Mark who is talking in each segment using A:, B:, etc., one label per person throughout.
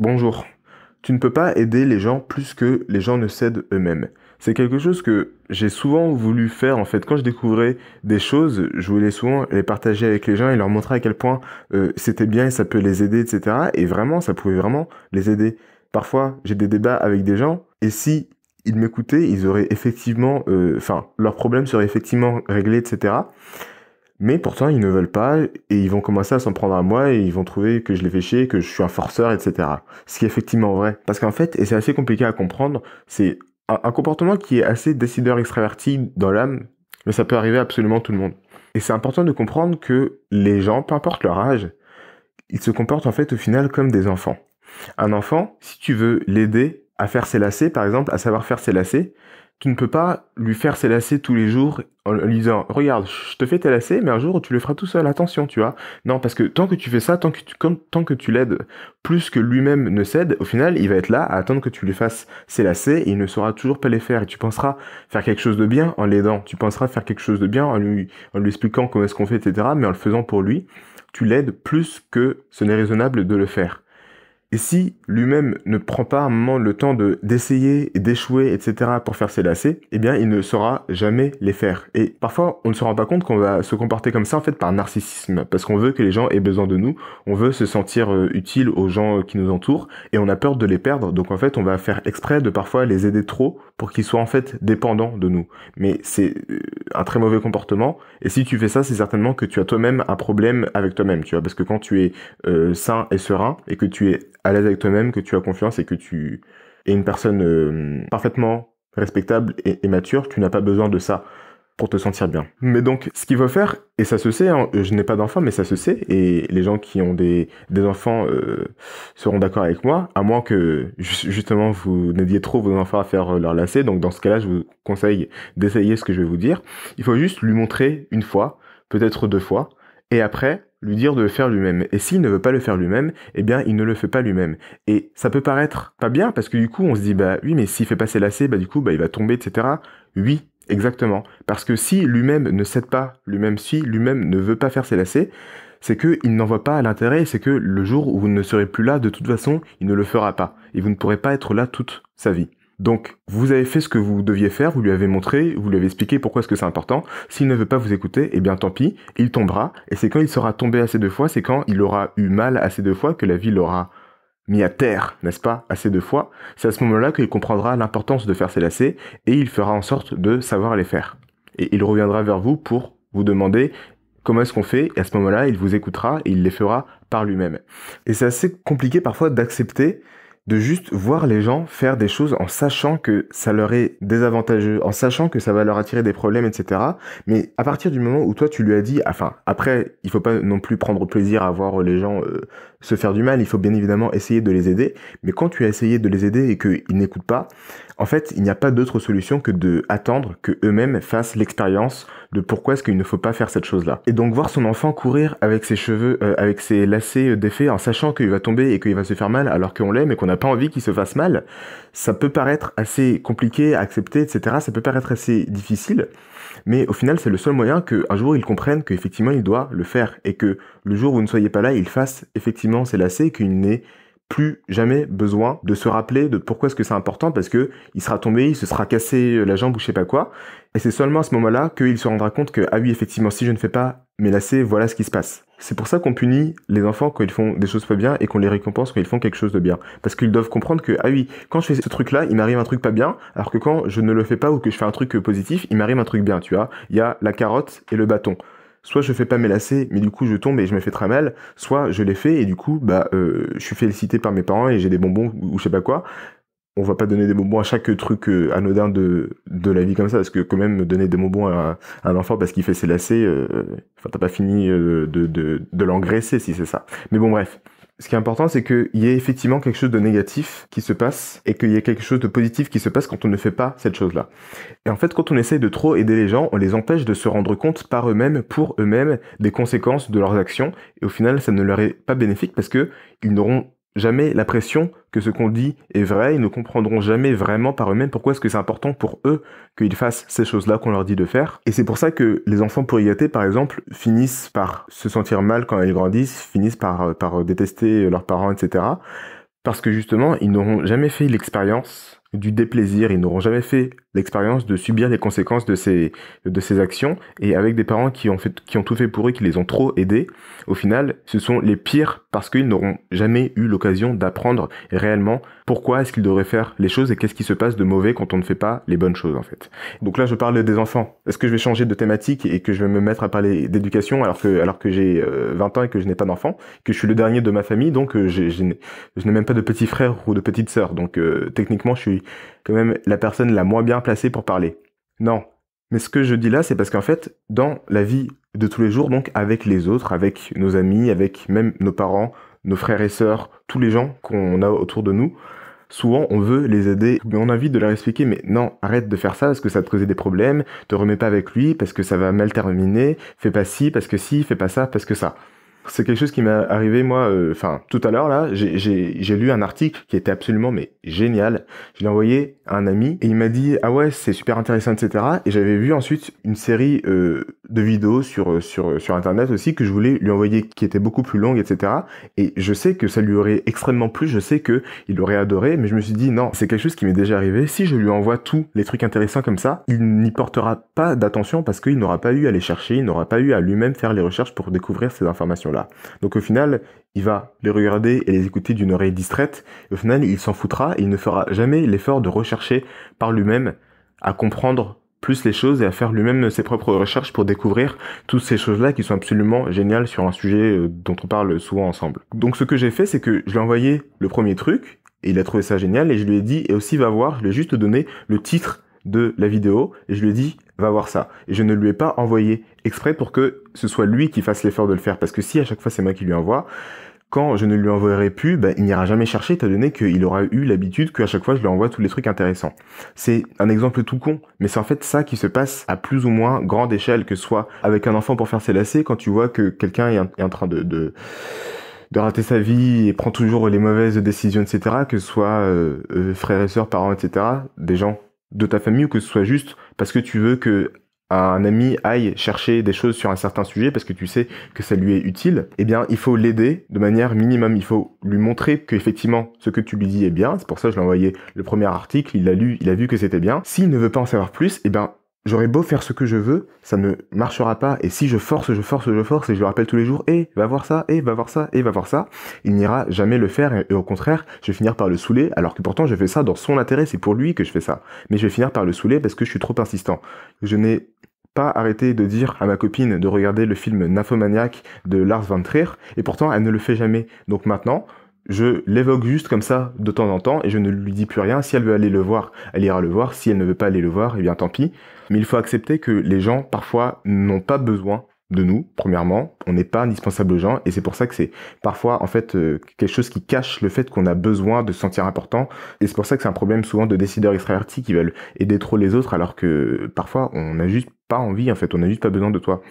A: Bonjour. Tu ne peux pas aider les gens plus que les gens ne cèdent eux-mêmes. C'est quelque chose que j'ai souvent voulu faire en fait. Quand je découvrais des choses, je voulais souvent les partager avec les gens et leur montrer à quel point euh, c'était bien et ça peut les aider, etc. Et vraiment, ça pouvait vraiment les aider. Parfois, j'ai des débats avec des gens et si ils m'écoutaient, ils auraient effectivement, euh, enfin, leurs problèmes seraient effectivement réglés, etc. Mais pourtant, ils ne veulent pas et ils vont commencer à s'en prendre à moi et ils vont trouver que je les fais chier, que je suis un forceur, etc. Ce qui est effectivement vrai. Parce qu'en fait, et c'est assez compliqué à comprendre, c'est un, comportement qui est assez décideur extraverti dans l'âme, mais ça peut arriver à absolument tout le monde. Et c'est important de comprendre que les gens, peu importe leur âge, ils se comportent en fait au final comme des enfants. Un enfant, si tu veux l'aider à faire ses lacets, par exemple, à savoir faire ses lacets, tu ne peux pas lui faire ses lacets tous les jours en lui disant regarde je te fais tes lacets mais un jour tu le feras tout seul attention tu vois non parce que tant que tu fais ça tant que tu tant que tu l'aides plus que lui-même ne cède au final il va être là à attendre que tu lui fasses ses lacets et il ne saura toujours pas les faire et tu penseras faire quelque chose de bien en l'aidant tu penseras faire quelque chose de bien en lui en lui expliquant comment est-ce qu'on fait etc mais en le faisant pour lui tu l'aides plus que ce n'est raisonnable de le faire et si lui-même ne prend pas un moment le temps de d'essayer et d'échouer, etc. pour faire ses lacets, eh bien, il ne saura jamais les faire. Et parfois, on ne se rend pas compte qu'on va se comporter comme ça en fait par narcissisme, parce qu'on veut que les gens aient besoin de nous, on veut se sentir euh, utile aux gens euh, qui nous entourent, et on a peur de les perdre. Donc en fait, on va faire exprès de parfois les aider trop pour qu'ils soient en fait dépendants de nous. Mais c'est euh, un très mauvais comportement. Et si tu fais ça, c'est certainement que tu as toi-même un problème avec toi-même, tu vois, parce que quand tu es sain et serein et que tu es à l'aise avec toi-même, que tu as confiance et que tu es une personne euh, parfaitement respectable et, mature, tu n'as pas besoin de ça pour te sentir bien. Mais donc, ce qu'il faut faire, et ça se sait, hein, je n'ai pas d'enfant, mais ça se sait, et les gens qui ont des, enfants euh, seront d'accord avec moi, à moins que justement vous n'aidiez trop vos enfants à faire euh, leur lacet. Donc, dans ce cas-là, je vous conseille d'essayer ce que je vais vous dire. Il faut juste lui montrer une fois, peut-être deux fois, et après, lui dire de le faire lui-même. Et s'il ne veut pas le faire lui-même, eh bien, il ne le fait pas lui-même. Et ça peut paraître pas bien parce que du coup, on se dit, bah oui, mais s'il fait ses lacets, bah du coup, bah il va tomber, etc. Oui, exactement. Parce que si lui-même ne cède pas, lui-même si lui-même ne veut pas faire ses lacets, c'est qu'il n'en voit pas l'intérêt, c'est que le jour où vous ne serez plus là, de toute façon, il ne le fera pas. Et vous ne pourrez pas être là toute sa vie. Donc, vous avez fait ce que vous deviez faire, vous lui avez montré, vous lui avez expliqué pourquoi est-ce que c'est important. S'il ne veut pas vous écouter, eh bien tant pis, il tombera. Et c'est quand il sera tombé assez de fois, c'est quand il aura eu mal assez de fois que la vie l'aura mis à terre, n'est-ce pas, assez de fois. C'est à ce moment-là qu'il comprendra l'importance de faire ses lacets et il fera en sorte de savoir les faire. Et il reviendra vers vous pour vous demander comment est-ce qu'on fait, et à ce moment-là, il vous écoutera et il les fera par lui-même. Et c'est assez compliqué parfois d'accepter de juste voir les gens faire des choses en sachant que ça leur est désavantageux, en sachant que ça va leur attirer des problèmes, etc. Mais à partir du moment où toi tu lui as dit, enfin après, il faut pas non plus prendre plaisir à voir les gens euh, se faire du mal, il faut bien évidemment essayer de les aider. Mais quand tu as essayé de les aider et qu'ils n'écoutent pas, en fait, il n'y a pas d'autre solution que de attendre que eux-mêmes fassent l'expérience de pourquoi est-ce qu'il ne faut pas faire cette chose-là. Et donc voir son enfant courir avec ses cheveux, euh, avec ses lacets euh, défaits, en sachant qu'il va tomber et qu'il va se faire mal alors qu'on l'aime et qu'on n'a pas envie qu'il se fasse mal, ça peut paraître assez compliqué à accepter, etc. Ça peut paraître assez difficile, mais au final c'est le seul moyen qu'un jour il comprenne qu'effectivement il doit le faire et que le jour où vous ne soyez pas là, il fasse effectivement ses lacets et qu'il n'ait plus jamais besoin de se rappeler de pourquoi est-ce que c'est important parce que il sera tombé, il se sera cassé la jambe ou je sais pas quoi. Et c'est seulement à ce moment-là qu'il se rendra compte que, ah oui, effectivement, si je ne fais pas mes voilà ce qui se passe. C'est pour ça qu'on punit les enfants quand ils font des choses pas bien et qu'on les récompense quand ils font quelque chose de bien. Parce qu'ils doivent comprendre que, ah oui, quand je fais ce truc-là, il m'arrive un truc pas bien, alors que quand je ne le fais pas ou que je fais un truc positif, il m'arrive un truc bien, tu vois. Il y a la carotte et le bâton soit je fais pas mes lacets, mais du coup je tombe et je me fais très mal, soit je les fais et du coup bah euh, je suis félicité par mes parents et j'ai des bonbons ou je sais pas quoi. On va pas donner des bonbons à chaque truc euh, anodin de, de la vie comme ça, parce que quand même donner des bonbons à, un enfant parce qu'il fait ses lacets, euh, enfin t'as pas fini de, de, de l'engraisser si c'est ça. Mais bon bref ce qui est important, c'est qu'il y ait effectivement quelque chose de négatif qui se passe et qu'il y ait quelque chose de positif qui se passe quand on ne fait pas cette chose-là. Et en fait, quand on essaye de trop aider les gens, on les empêche de se rendre compte par eux-mêmes, pour eux-mêmes, des conséquences de leurs actions. Et au final, ça ne leur est pas bénéfique parce que ils n'auront jamais la pression que ce qu'on dit est vrai, ils ne comprendront jamais vraiment par eux-mêmes pourquoi est-ce que c'est important pour eux qu'ils fassent ces choses-là qu'on leur dit de faire. Et c'est pour ça que les enfants pourriatés, par exemple, finissent par se sentir mal quand ils grandissent, finissent par, euh, par détester euh, leurs parents, etc. Parce que justement, ils n'auront jamais fait l'expérience du déplaisir, ils n'auront jamais fait expérience, de subir les conséquences de ces de actions et avec des parents qui ont fait qui ont tout fait pour eux qui les ont trop aidés au final ce sont les pires parce qu'ils n'auront jamais eu l'occasion d'apprendre réellement pourquoi est-ce qu'ils devraient faire les choses et qu'est-ce qui se passe de mauvais quand on ne fait pas les bonnes choses en fait donc là je parle des enfants est-ce que je vais changer de thématique et que je vais me mettre à parler d'éducation alors que alors que j'ai 20 euh, ans et que je n'ai pas d'enfant que je suis le dernier de ma famille donc euh, je, je n'ai même pas de petit frère ou de petite sœurs, donc euh, techniquement je suis même la personne la moins bien placée pour parler. Non. Mais ce que je dis là, c'est parce qu'en fait, dans la vie de tous les jours, donc avec les autres, avec nos amis, avec même nos parents, nos frères et sœurs, tous les gens qu'on a autour de nous, souvent on veut les aider, mais on a envie de leur expliquer, mais non, arrête de faire ça parce que ça te causait des problèmes, te remets pas avec lui parce que ça va mal terminer, fais pas ci parce que si, fais pas ça parce que ça c'est quelque chose qui m'est arrivé moi, euh, enfin tout à l'heure là, j'ai lu un article qui était absolument mais génial. Je l'ai envoyé à un ami et il m'a dit ah ouais c'est super intéressant etc. Et j'avais vu ensuite une série euh, de vidéos sur euh, sur sur internet aussi que je voulais lui envoyer qui était beaucoup plus longue etc. Et je sais que ça lui aurait extrêmement plu, je sais que il aurait adoré, mais je me suis dit non c'est quelque chose qui m'est déjà arrivé. Si je lui envoie tous les trucs intéressants comme ça, il n'y portera pas d'attention parce qu'il n'aura pas eu à les chercher, il n'aura pas eu à lui-même faire les recherches pour découvrir ces informations là. Donc au final, il va les regarder et les écouter d'une oreille distraite. au final, il s'en foutra et il ne fera jamais l'effort de rechercher par lui-même à comprendre plus les choses et à faire lui-même ses propres recherches pour découvrir toutes ces choses-là qui sont absolument géniales sur un sujet euh, dont on parle souvent ensemble. Donc ce que j'ai fait, c'est que je lui ai envoyé le premier truc, et il a trouvé ça génial, et je lui ai dit, et aussi va voir, je lui ai juste donné le titre de la vidéo et je lui ai dit va voir ça. Et je ne lui ai pas envoyé exprès pour que ce soit lui qui fasse l'effort de le faire. Parce que si à chaque fois c'est moi qui lui envoie, quand je ne lui enverrai plus, ben, il n'ira jamais chercher, étant donné qu'il aura eu l'habitude qu'à chaque fois je lui envoie tous les trucs intéressants. C'est un exemple tout con, mais c'est en fait ça qui se passe à plus ou moins grande échelle, que ce soit avec un enfant pour faire ses lacets, quand tu vois que quelqu'un est en train de, de, rater sa vie et prend toujours les mauvaises décisions, etc., que ce soit euh, euh, frères et sœurs, parents, etc., des gens de ta famille ou que ce soit juste parce que tu veux que un ami aille chercher des choses sur un certain sujet parce que tu sais que ça lui est utile, eh bien, il faut l'aider de manière minimum. Il faut lui montrer que effectivement, ce que tu lui dis est bien. C'est pour ça que je l'ai envoyé le premier article. Il l'a lu, il a vu que c'était bien. S'il ne veut pas en savoir plus, eh bien, j'aurais beau faire ce que je veux, ça ne marchera pas. Et si je force, je force, je force, et je le rappelle tous les jours, et eh, va voir ça, et eh, va voir ça, et eh, va voir ça, il n'ira jamais le faire, et au contraire, je vais finir par le saouler, alors que pourtant je fais ça dans son intérêt, c'est pour lui que je fais ça. Mais je vais finir par le saouler parce que je suis trop insistant. Je n'ai pas arrêté de dire à ma copine de regarder le film Nymphomaniac de Lars von Trier, et pourtant elle ne le fait jamais. Donc maintenant, je l'évoque juste comme ça de temps en temps et je ne lui dis plus rien. Si elle veut aller le voir, elle ira le voir. Si elle ne veut pas aller le voir, eh bien tant pis. Mais il faut accepter que les gens, parfois, n'ont pas besoin de nous, premièrement. On n'est pas indispensable aux gens et c'est pour ça que c'est parfois, en fait, euh, quelque chose qui cache le fait qu'on a besoin de se sentir important. Et c'est pour ça que c'est un problème souvent de décideurs extravertis qui veulent aider trop les autres alors que parfois, on a juste pas envie en fait, on a juste pas besoin de toi.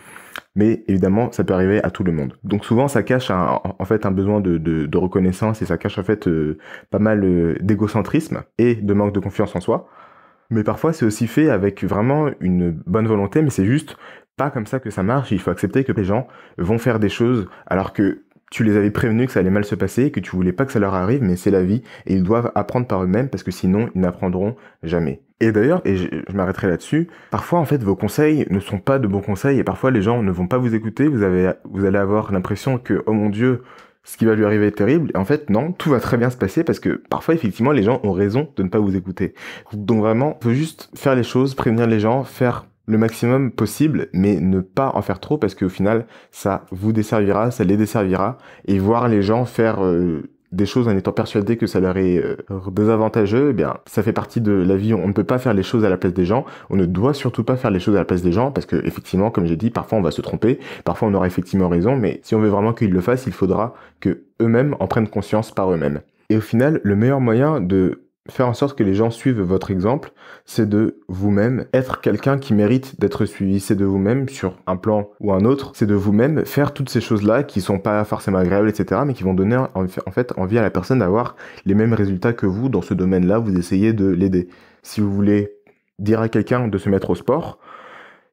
A: Mais évidemment, ça peut arriver à tout le monde. Donc souvent, ça cache en fait un besoin de, reconnaissance et ça cache en fait euh, pas mal euh, d'égocentrisme et de manque de confiance en soi. Mais parfois, c'est aussi fait avec vraiment une bonne volonté, mais c'est juste pas comme ça que ça marche. Il faut accepter que les gens vont faire des choses alors que tu les avais prévenus que ça allait mal se passer, que tu voulais pas que ça leur arrive, mais c'est la vie et ils doivent apprendre par eux-mêmes parce que sinon, ils n'apprendront jamais. Et d'ailleurs, et je, m'arrêterai là-dessus, parfois en fait vos conseils ne sont pas de bons conseils et parfois les gens ne vont pas vous écouter, vous, avez, vous allez avoir l'impression que oh mon dieu, ce qui va lui arriver est terrible. Et en fait, non, tout va très bien se passer parce que parfois, effectivement, les gens ont raison de ne pas vous écouter. Donc vraiment, faut juste faire les choses, prévenir les gens, faire le maximum possible, mais ne pas en faire trop parce qu'au final, ça vous desservira, ça les desservira et voir les gens faire euh, des choses en étant persuadé que ça leur est euh, désavantageux, eh bien, ça fait partie de la vie. On ne peut pas faire les choses à la place des gens. On ne doit surtout pas faire les choses à la place des gens parce que, effectivement, comme j'ai dit, parfois on va se tromper, parfois on aura effectivement raison, mais si on veut vraiment qu'ils le fassent, il faudra que eux-mêmes en prennent conscience par eux-mêmes. Et au final, le meilleur moyen de faire en sorte que les gens suivent votre exemple, c'est de vous-même être quelqu'un qui mérite d'être suivi, c'est de vous-même sur un plan ou un autre, c'est de vous-même faire toutes ces choses-là qui sont pas forcément agréables, etc., mais qui vont donner en fait envie à la personne d'avoir les mêmes résultats que vous dans ce domaine-là, vous essayez de l'aider. Si vous voulez dire à quelqu'un de se mettre au sport,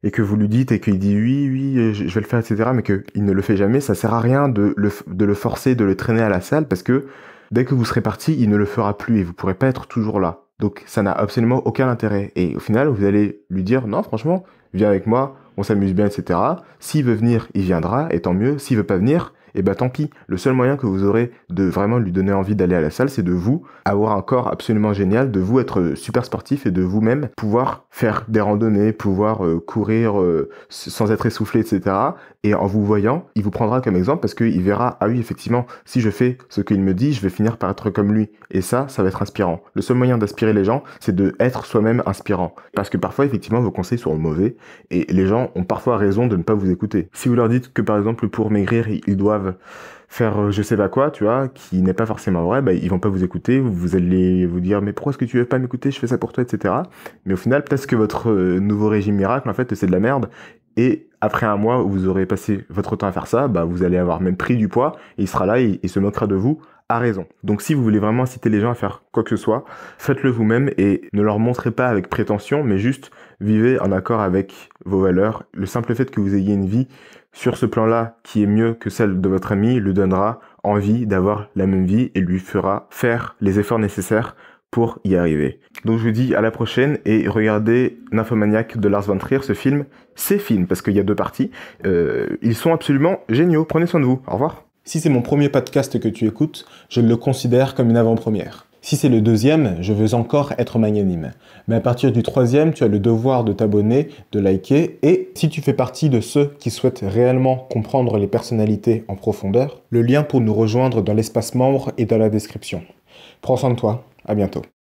A: et que vous lui dites et qu'il dit oui, oui, euh, je vais le faire, etc., mais qu'il ne le fait jamais, ça sert à rien de le, de le forcer, de le traîner à la salle parce que Dès que vous serez parti, il ne le fera plus et vous pourrez pas être toujours là. Donc ça n'a absolument aucun intérêt. Et au final, vous allez lui dire non, franchement, viens avec moi, on s'amuse bien, etc. S'il veut venir, il viendra, et tant mieux. S'il veut pas venir, et eh bah ben, tant pis. Le seul moyen que vous aurez de vraiment lui donner envie d'aller à la salle, c'est de vous avoir un corps absolument génial, de vous être euh, super sportif et de vous-même pouvoir faire des randonnées, pouvoir euh, courir euh, sans être essoufflé, etc. Et en vous voyant, il vous prendra comme exemple parce qu'il verra, ah oui, effectivement, si je fais ce qu'il me dit, je vais finir par être comme lui. Et ça, ça va être inspirant. Le seul moyen d'inspirer les gens, c'est de être soi-même inspirant. Parce que parfois, effectivement, vos conseils sont mauvais et les gens ont parfois raison de ne pas vous écouter. Si vous leur dites que par exemple, pour maigrir, ils doivent faire euh, je sais pas quoi, tu vois, qui n'est pas forcément vrai, bah, ils vont pas vous écouter, vous allez vous dire mais pourquoi est-ce que tu veux pas m'écouter, je fais ça pour toi, etc. Mais au final, peut-être que votre euh, nouveau régime miracle, en fait, c'est de la merde, et après un mois où vous aurez passé votre temps à faire ça, bah, vous allez avoir même pris du poids, et il sera là, et il se moquera de vous, à raison. Donc si vous voulez vraiment inciter les gens à faire quoi que ce soit, faites-le vous-même et ne leur montrez pas avec prétention, mais juste vivez en accord avec vos valeurs. Le simple fait que vous ayez une vie sur ce plan-là qui est mieux que celle de votre ami lui donnera envie d'avoir la même vie et lui fera faire les efforts nécessaires pour y arriver. Donc je vous dis à la prochaine et regardez Nymphomaniac de Lars Van Trier, ce film, c'est films, parce qu'il y a deux parties, euh, ils sont absolument géniaux. Prenez soin de vous. Au revoir. Si c'est mon premier podcast que tu écoutes, je le considère comme une avant-première. Si c'est le deuxième, je veux encore être magnanime. Mais à partir du troisième, tu as le devoir de t'abonner, de liker, et si tu fais partie de ceux qui souhaitent réellement comprendre les personnalités en profondeur, le lien pour nous rejoindre dans l'espace membre est dans la description. Prends soin de toi. À bientôt.